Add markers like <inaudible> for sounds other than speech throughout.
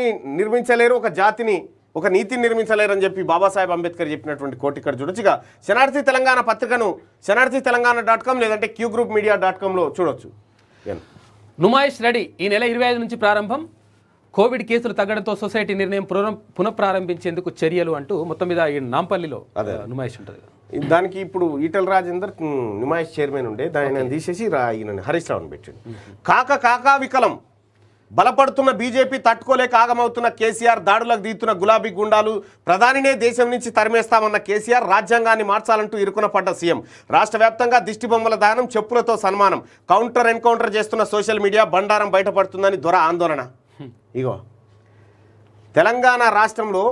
జాతిని నిర్మించలేరు ఒక జాతిని ఒక నీతిని నిర్మించలేరని చెప్పి బాబాసాహెబ్ అంబేద్కర్ చెప్పినటువంటి కోటి ఇక్కడ చూడొచ్చు శనార్థి తెలంగాణ పత్రికను శనార్థి తెలంగాణ డాట్ కామ్ లేదంటే క్యూ గ్రూప్ మీడియా డాట్ కామ్లో చూడొచ్చు నుమాయిష్ రెడీ ఈ నెల ఇరవై ఐదు నుంచి ప్రారంభం కోవిడ్ కేసులు తగ్గడంతో సొసైటీ నిర్ణయం పునఃప్రారంభించేందుకు చర్యలు అంటూ మొత్తం మీద ఈ నాంపల్లిలో నుమాయిష్ ఉంటుంది దానికి ఇప్పుడు ఈటల రాజేందర్ నుమాయిష్ చైర్మన్ ఉండే దాన్ని తీసేసి ఈయన హరీష్ రావును పెట్టాడు కాక కాకా వికలం బలపడుతున్న బీజేపీ తట్టుకోలేక ఆగమవుతున్న కేసీఆర్ దాడులకు దిగుతున్న గులాబీ గుండాలు ప్రధానినే దేశం నుంచి తరిమేస్తామన్న కేసీఆర్ రాజ్యాంగాన్ని మార్చాలంటూ ఇరుకున పడ్డ సీఎం రాష్ట్ర వ్యాప్తంగా దిష్టిబొమ్మల దానం చెప్పులతో సన్మానం కౌంటర్ ఎన్కౌంటర్ చేస్తున్న సోషల్ మీడియా బండారం బయటపడుతుందని దొర ఆందోళన ఇగో తెలంగాణ రాష్ట్రంలో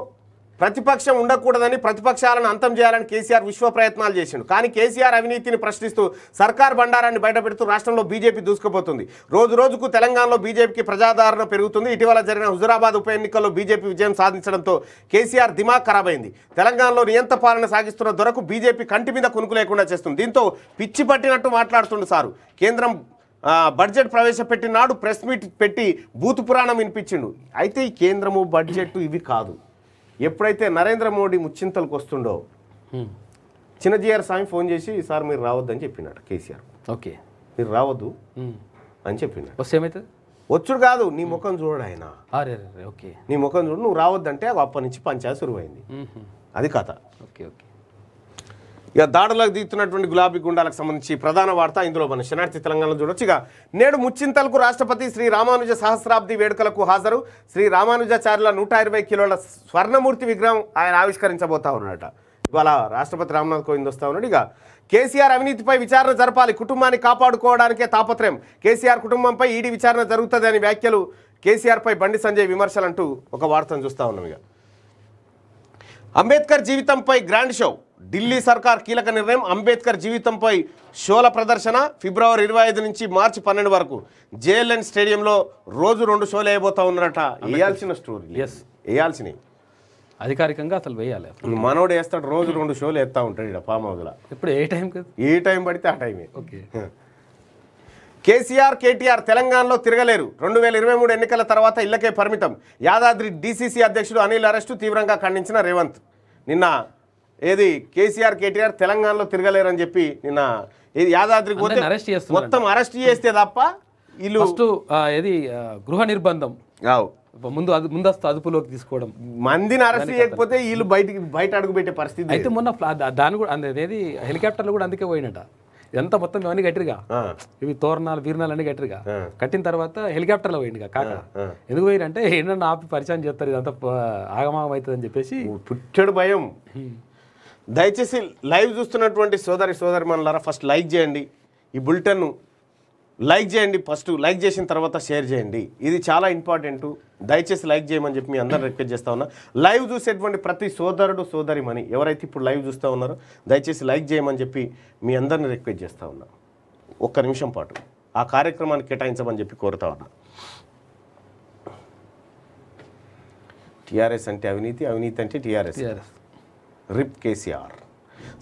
ప్రతిపక్షం ఉండకూడదని ప్రతిపక్షాలను అంతం చేయాలని కేసీఆర్ విశ్వ ప్రయత్నాలు చేసిండు కానీ కేసీఆర్ అవినీతిని ప్రశ్నిస్తూ సర్కార్ బండారాన్ని బయటపెడుతూ రాష్ట్రంలో బీజేపీ దూసుకుపోతుంది రోజు రోజుకు తెలంగాణలో బీజేపీకి ప్రజాదరణ పెరుగుతుంది ఇటీవల జరిగిన హుజురాబాద్ ఉప ఎన్నికల్లో బీజేపీ విజయం సాధించడంతో కేసీఆర్ దిమాగ్ ఖరాబ్ అయింది తెలంగాణలో నియంత పాలన సాగిస్తున్న దొరకు బీజేపీ కంటి మీద కొనుకు లేకుండా చేస్తుంది దీంతో పిచ్చి పట్టినట్టు మాట్లాడుతుండు సారు కేంద్రం బడ్జెట్ ప్రవేశపెట్టినాడు ప్రెస్ మీట్ పెట్టి బూతు పురాణం వినిపించిండు అయితే ఈ కేంద్రము బడ్జెట్ ఇవి కాదు ఎప్పుడైతే నరేంద్ర మోడీ ముచ్చింతలకు వస్తుండో hmm. చిన్నజీఆర్ స్వామి ఫోన్ చేసి సార్ మీరు రావద్దని చెప్పినాడు కేసీఆర్ ఓకే మీరు రావద్దు hmm. అని చెప్పినాడు వస్తే వచ్చుడు కాదు నీ ముఖం చూడు ఆయన ఓకే నీ ముఖం చూడు నువ్వు రావద్దంటే అప్పటి నుంచి పంచాయతీ శురువైంది hmm, అది కథ ఓకే ఓకే ఇక దాడులకు దిగుతున్నటువంటి గులాబీ గుండాలకు సంబంధించి ప్రధాన వార్త ఇందులో మన శనార్థి తెలంగాణలో చూడొచ్చు ఇక నేడు ముచ్చింతలకు రాష్ట్రపతి శ్రీ రామానుజ సహస్రాబ్ది వేడుకలకు హాజరు శ్రీ రామానుజాచార్యుల నూట ఇరవై కిలోల స్వర్ణమూర్తి విగ్రహం ఆయన ఆవిష్కరించబోతా ఉన్నట ఇవాళ రాష్ట్రపతి రామ్నాథ్ కోవింద్ వస్తా ఉన్నాడు ఇక కేసీఆర్ అవినీతిపై విచారణ జరపాలి కుటుంబాన్ని కాపాడుకోవడానికే తాపత్రయం కేసీఆర్ కుటుంబంపై ఈడీ విచారణ జరుగుతుంది అనే వ్యాఖ్యలు కేసీఆర్పై బండి సంజయ్ విమర్శలంటూ ఒక వార్తను చూస్తూ ఉన్నాం ఇక అంబేద్కర్ జీవితంపై గ్రాండ్ షో ఢిల్లీ సర్కార్ కీలక నిర్ణయం అంబేద్కర్ జీవితంపై షోల ప్రదర్శన ఫిబ్రవరి ఇరవై ఐదు నుంచి మార్చి పన్నెండు వరకు జేఎల్ఎన్ స్టేడియంలో రోజు రెండు షోలు వేయబోతా ఉన్నారట వేయాల్సిన స్టోరీ ఎస్ వేయాల్సినవి అధికారికంగా అసలు వేయాలి మనోడు వేస్తాడు రోజు రెండు షోలు వేస్తూ ఉంటాడు ఇక్కడ పామౌదుల ఇప్పుడు ఏ టైం ఏ టైం పడితే ఆ టైమే ఓకే కేసీఆర్ కేటీఆర్ తెలంగాణలో తిరగలేరు రెండు వేల ఇరవై మూడు ఎన్నికల తర్వాత ఇళ్లకే పరిమితం యాదాద్రి డీసీసీ అధ్యక్షుడు అనిల్ అరెస్టు తీవ్రంగా ఖండించిన రేవంత్ నిన్న ఏది కేసీఆర్ కేటీఆర్ తెలంగాణలో తిరగలేరని చెప్పి నిన్న యాదాద్రి మొత్తం అరెస్ట్ చేస్తే తప్ప ఇల్లు ఏది గృహ నిర్బంధం ముందు ముందస్తు అదుపులోకి తీసుకోవడం మందిని అరెస్ట్ చేయకపోతే వీళ్ళు బయటికి బయట అడుగు పెట్టే పరిస్థితి అయితే మొన్న దాని కూడా అనేది హెలికాప్టర్లు కూడా అందుకే పోయినట ఎంత మొత్తం ఇవన్నీ కట్టిరుగా ఇవి తోరణాలు వీరణాలు అన్ని కట్టిరుగా కట్టిన తర్వాత హెలికాప్టర్లో పోయిండుగా కాక ఎందుకు అంటే ఏంటన్నా ఆపి పరిచయం చేస్తారు ఇదంతా ఆగమాగం అవుతుంది అని చెప్పేసి పుట్టడు భయం దయచేసి లైవ్ చూస్తున్నటువంటి సోదరి సోదరి మనలారా ఫస్ట్ లైక్ చేయండి ఈ బుల్టన్ లైక్ చేయండి ఫస్ట్ లైక్ చేసిన తర్వాత షేర్ చేయండి ఇది చాలా ఇంపార్టెంట్ దయచేసి లైక్ చేయమని చెప్పి మీ అందరూ రిక్వెస్ట్ చేస్తూ ఉన్నా లైవ్ చూసేటువంటి ప్రతి సోదరుడు సోదరిమని ఎవరైతే ఇప్పుడు లైవ్ చూస్తూ ఉన్నారో దయచేసి లైక్ చేయమని చెప్పి మీ అందరిని రిక్వెస్ట్ చేస్తూ ఉన్నా ఒక్క నిమిషం పాటు ఆ కార్యక్రమాన్ని కేటాయించమని చెప్పి కోరుతా ఉన్నా టీఆర్ఎస్ అంటే అవినీతి అవినీతి అంటే టీఆర్ఎస్ రిప్ కేసీఆర్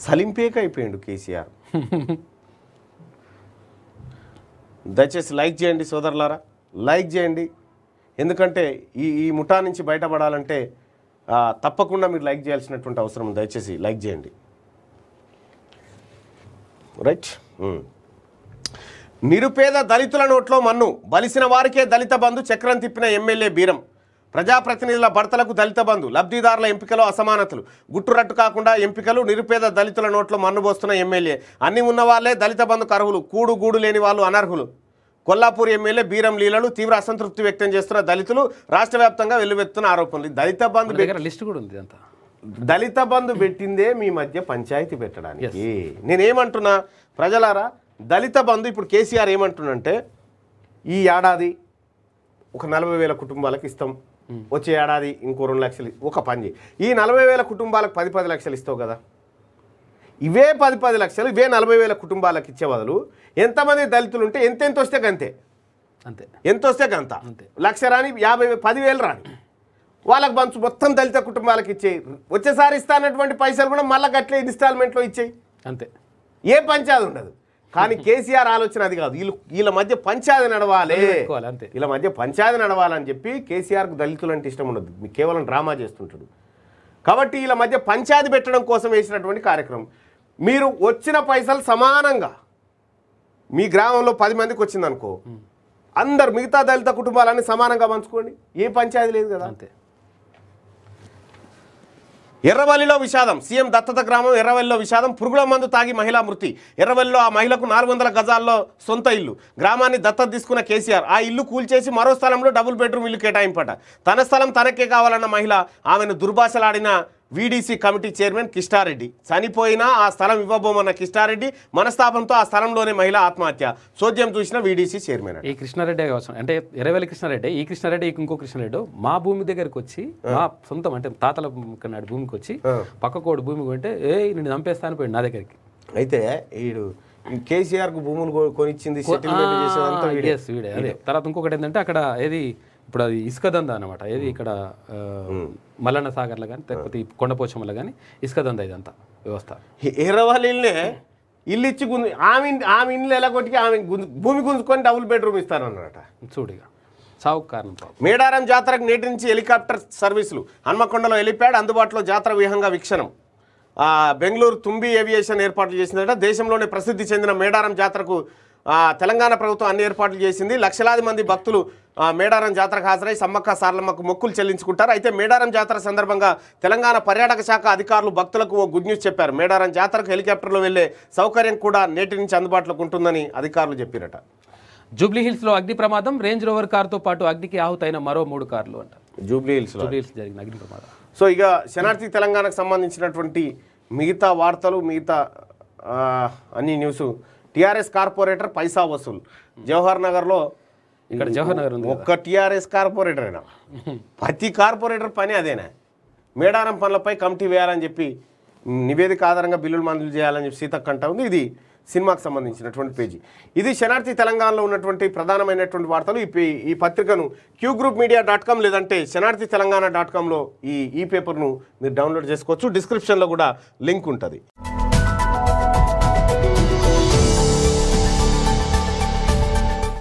సలింపేక అయిపోయాడు కేసీఆర్ <laughs> దయచేసి లైక్ చేయండి సోదరులారా లైక్ చేయండి ఎందుకంటే ఈ ఈ ముఠా నుంచి బయటపడాలంటే తప్పకుండా మీరు లైక్ చేయాల్సినటువంటి అవసరం దయచేసి లైక్ చేయండి రైట్ hmm. నిరుపేద దళితుల నోట్లో మన్ను బలిసిన వారికే దళిత బంధు చక్రం తిప్పిన ఎమ్మెల్యే బీరం ప్రజాప్రతినిధుల భర్తలకు దళిత బంధు లబ్ధిదారుల ఎంపికలో అసమానతలు గుట్టురట్టు కాకుండా ఎంపికలు నిరుపేద దళితుల నోట్లో మన్నుబోస్తున్న ఎమ్మెల్యే అన్ని ఉన్నవాళ్లే దళిత బంధుకు అర్హులు కూడు గూడు లేని వాళ్ళు అనర్హులు కొల్లాపూర్ ఎమ్మెల్యే బీరం లీలలు తీవ్ర అసంతృప్తి వ్యక్తం చేస్తున్న దళితులు రాష్ట్ర వ్యాప్తంగా వెల్లువెత్తున్న ఆరోపణలు దళిత బంధు లిస్ట్ కూడా ఉంది అంతా దళిత బంధు పెట్టిందే మీ మధ్య పంచాయతీ పెట్టడానికి నేనేమంటున్నా ప్రజలారా దళిత బంధు ఇప్పుడు కేసీఆర్ ఏమంటున్నంటే ఈ ఏడాది ఒక నలభై వేల కుటుంబాలకు ఇస్తాం వచ్చే ఏడాది ఇంకో రెండు లక్షలు ఒక పని ఈ నలభై వేల కుటుంబాలకు పది పది లక్షలు ఇస్తావు కదా ఇవే పది పది లక్షలు ఇవే నలభై వేల కుటుంబాలకు ఇచ్చే బదులు ఎంతమంది దళితులు ఉంటే ఎంత ఎంత వస్తే గంతే అంతే ఎంత వస్తే గంత లక్ష రాని యాభై పదివేలు రాని వాళ్ళకి మంచు మొత్తం దళిత కుటుంబాలకు ఇచ్చేయి వచ్చేసారి ఇస్తానటువంటి పైసలు కూడా మళ్ళీ గట్లే ఇన్స్టాల్మెంట్లో ఇచ్చేయి అంతే ఏ పంచాది ఉండదు కానీ <laughs> కేసీఆర్ ఆలోచన అది కాదు వీళ్ళు వీళ్ళ మధ్య పంచాయతీ నడవాలి వీళ్ళ మధ్య పంచాయతీ నడవాలని చెప్పి కేసీఆర్కు దళితులు అంటే ఇష్టం ఉండదు కేవలం డ్రామా చేస్తుంటాడు కాబట్టి వీళ్ళ మధ్య పంచాయతీ పెట్టడం కోసం వేసినటువంటి కార్యక్రమం మీరు వచ్చిన పైసలు సమానంగా మీ గ్రామంలో పది మందికి వచ్చిందనుకో అందరు మిగతా దళిత కుటుంబాలన్నీ సమానంగా పంచుకోండి ఏ పంచాయతీ లేదు కదా అంతే ఎర్రవల్లిలో విషాదం సీఎం దత్తత గ్రామం ఎర్రవల్లిలో విషాదం పురుగుల మందు తాగి మహిళా మృతి ఎర్రవల్లిలో ఆ మహిళకు నాలుగు వందల గజాల్లో సొంత ఇల్లు గ్రామాన్ని దత్తత తీసుకున్న కేసీఆర్ ఆ ఇల్లు కూల్చేసి మరో స్థలంలో డబుల్ బెడ్రూమ్ ఇల్లు కేటాయింపట తన స్థలం తనకే కావాలన్న మహిళ ఆమెను దుర్భాషలాడిన వీడీసీ కమిటీ చైర్మన్ కిష్టారెడ్డి చనిపోయినా ఆ స్థలం ఇవ్వబోమన్న కిష్టారెడ్డి మనస్తాపంతో ఆ స్థలంలోనే మహిళ ఆత్మహత్య సోద్యం చూసిన వీడీసీ చైర్మన్ ఈ కృష్ణారెడ్డి అవసరం అంటే ఇరవై కృష్ణారెడ్డి ఈ కృష్ణారెడ్డి ఇంకో కృష్ణారెడ్డి మా భూమి దగ్గరకు వచ్చి మా సొంతం అంటే తాతల నాడు భూమికి వచ్చి పక్కకోడు భూమికి ఉంటే ఏ నేను చంపేస్తాను పోయి నా దగ్గరికి అయితే వీడు కేసీఆర్ కు భూములు కొనిచ్చింది తర్వాత ఇంకొకటి ఏంటంటే అక్కడ ఏది ఇప్పుడు అది ఇసుక దంద అనమాట ఏది ఇక్కడ మల్లన్న సాగర్లో కానీ లేకపోతే కొండపోచంలో కానీ ఇసుక దంద ఇదంతా వ్యవస్థ హీరవాళ్ళనే ఇల్లు ఇచ్చి గుంజు ఆమె ఆమె ఇల్లు ఎలా కొట్టి ఆమె భూమి గుంజుకొని డబుల్ బెడ్రూమ్ ఇస్తారన్నమాట చూడిగా సావు కారణం మేడారం జాతరకు నేటి నుంచి హెలికాప్టర్ సర్వీసులు హన్మకొండలో హెలిప్యాడ్ అందుబాటులో జాతర విహంగా వీక్షణం బెంగళూరు తుంబి ఏవియేషన్ ఏర్పాట్లు చేసిందట దేశంలోనే ప్రసిద్ధి చెందిన మేడారం జాతరకు తెలంగాణ ప్రభుత్వం అన్ని ఏర్పాట్లు చేసింది లక్షలాది మంది భక్తులు మేడారం జాతరకు హాజరై సమ్మక్క సార్లమ్మకు మొక్కులు చెల్లించుకుంటారు అయితే మేడారం జాతర సందర్భంగా తెలంగాణ పర్యాటక శాఖ అధికారులు భక్తులకు ఓ గుడ్ న్యూస్ చెప్పారు మేడారం జాతరకు హెలికాప్టర్లో వెళ్లే సౌకర్యం కూడా నేటి నుంచి అందుబాటులోకి ఉంటుందని అధికారులు చెప్పారట జూబ్లీహిల్స్లో అగ్ని ప్రమాదం రేంజ్ రోవర్ కారుతో పాటు అగ్నికి ఆహుతైన మరో మూడు కార్లు అంట జూబ్లీహిల్స్ జూబ్లీహిల్స్ జరిగిన అగ్ని ప్రమాదం సో ఇక శనార్థి తెలంగాణకు సంబంధించినటువంటి మిగతా వార్తలు మిగతా అన్ని న్యూస్ టీఆర్ఎస్ కార్పొరేటర్ పైసా వసూల్ జవహర్ నగర్లో ఇక్కడ జవహర్ నగర్ ఉంది ఒక్క టీఆర్ఎస్ కార్పొరేటర్ అయినా ప్రతి కార్పొరేటర్ పని అదేనా మేడారం పనులపై కమిటీ వేయాలని చెప్పి నివేదిక ఆధారంగా బిల్లులు మంజూరు చేయాలని చెప్పి సీతక్క అంటా ఉంది ఇది సినిమాకు సంబంధించినటువంటి పేజీ ఇది శనార్థి తెలంగాణలో ఉన్నటువంటి ప్రధానమైనటువంటి వార్తలు ఈ ఈ పత్రికను Q group media dot com లేదంటే శనార్థి తెలంగాణ డాట్ కామ్లో ఈ ఈ పేపర్ను మీరు డౌన్లోడ్ చేసుకోవచ్చు డిస్క్రిప్షన్లో కూడా లింక్ ఉంటుంది